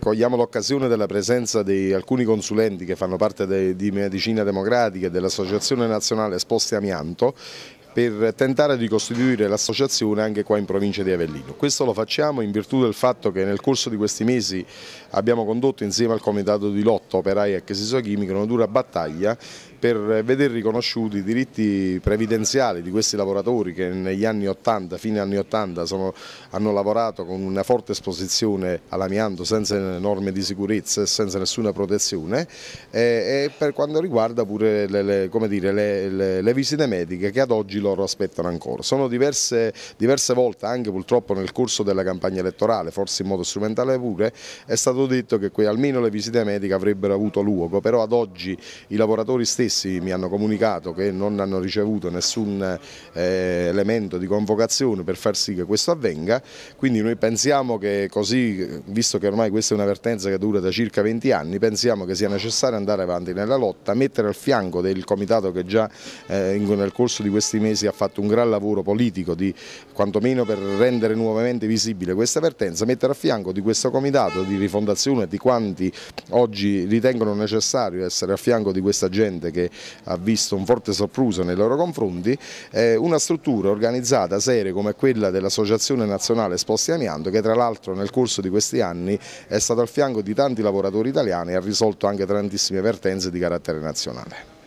Cogliamo l'occasione della presenza di alcuni consulenti che fanno parte de, di Medicina Democratica e dell'Associazione Nazionale Esposti Amianto per tentare di costituire l'associazione anche qua in provincia di Avellino. Questo lo facciamo in virtù del fatto che nel corso di questi mesi abbiamo condotto insieme al comitato di lotto operai e Chimico una dura battaglia per vedere riconosciuti i diritti previdenziali di questi lavoratori che negli anni 80, fine anni 80, sono, hanno lavorato con una forte esposizione all'amianto senza norme di sicurezza e senza nessuna protezione e, e per quanto riguarda pure le, le, dire, le, le, visite mediche che ad oggi loro aspettano ancora. Sono diverse, diverse volte anche purtroppo nel corso della campagna elettorale, forse in modo strumentale pure, è stato detto che almeno le visite mediche avrebbero avuto luogo, però ad oggi i lavoratori stessi stessi mi hanno comunicato che non hanno ricevuto nessun eh, elemento di convocazione per far sì che questo avvenga, quindi noi pensiamo che così, visto che ormai questa è una vertenza che dura da circa 20 anni, pensiamo che sia necessario andare avanti nella lotta, mettere al fianco del comitato che già eh, nel corso di questi mesi ha fatto un gran lavoro politico di, quantomeno per rendere nuovamente visibile questa vertenza, mettere a fianco di questo comitato di rifondazione di quanti oggi ritengono necessario essere a fianco di questa gente che che ha visto un forte sopruso nei loro confronti, eh, una struttura organizzata serie come quella dell'Associazione Nazionale Esposti Amianto che tra l'altro nel corso di questi anni è stata al fianco di tanti lavoratori italiani e ha risolto anche tantissime vertenze di carattere nazionale.